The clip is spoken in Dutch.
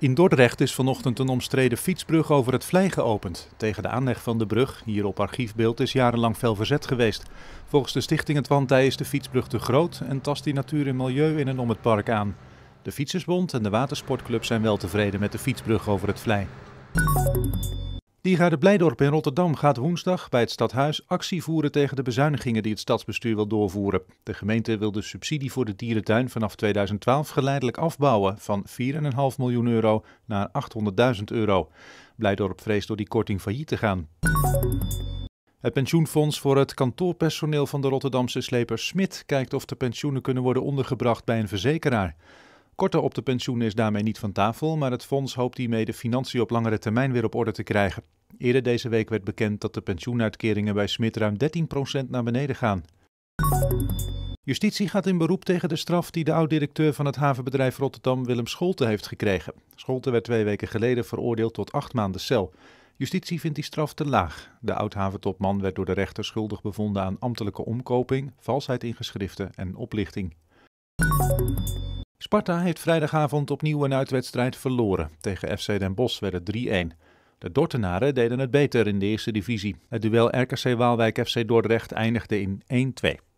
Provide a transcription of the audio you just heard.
In Dordrecht is vanochtend een omstreden fietsbrug over het Vlei geopend. Tegen de aanleg van de brug, hier op archiefbeeld, is jarenlang fel verzet geweest. Volgens de stichting Het Wantij is de fietsbrug te groot en tast die natuur en milieu in en om het park aan. De Fietsersbond en de Watersportclub zijn wel tevreden met de fietsbrug over het Vlei. Diergaarde Blijdorp in Rotterdam gaat woensdag bij het stadhuis actie voeren tegen de bezuinigingen die het stadsbestuur wil doorvoeren. De gemeente wil de subsidie voor de dierentuin vanaf 2012 geleidelijk afbouwen van 4,5 miljoen euro naar 800.000 euro. Blijdorp vreest door die korting failliet te gaan. Het pensioenfonds voor het kantoorpersoneel van de Rotterdamse sleper Smit kijkt of de pensioenen kunnen worden ondergebracht bij een verzekeraar. Korter op de pensioenen is daarmee niet van tafel, maar het fonds hoopt hiermee de financiën op langere termijn weer op orde te krijgen. Eerder deze week werd bekend dat de pensioenuitkeringen bij Smit ruim 13% naar beneden gaan. Justitie gaat in beroep tegen de straf die de oud-directeur van het havenbedrijf Rotterdam Willem Scholte heeft gekregen. Scholte werd twee weken geleden veroordeeld tot acht maanden cel. Justitie vindt die straf te laag. De oud-haventopman werd door de rechter schuldig bevonden aan ambtelijke omkoping, valsheid in geschriften en oplichting. Sparta heeft vrijdagavond opnieuw een uitwedstrijd verloren. Tegen FC Den Bosch werd het 3-1. De Dortenaren deden het beter in de eerste divisie. Het duel RKC Waalwijk FC Dordrecht eindigde in 1-2.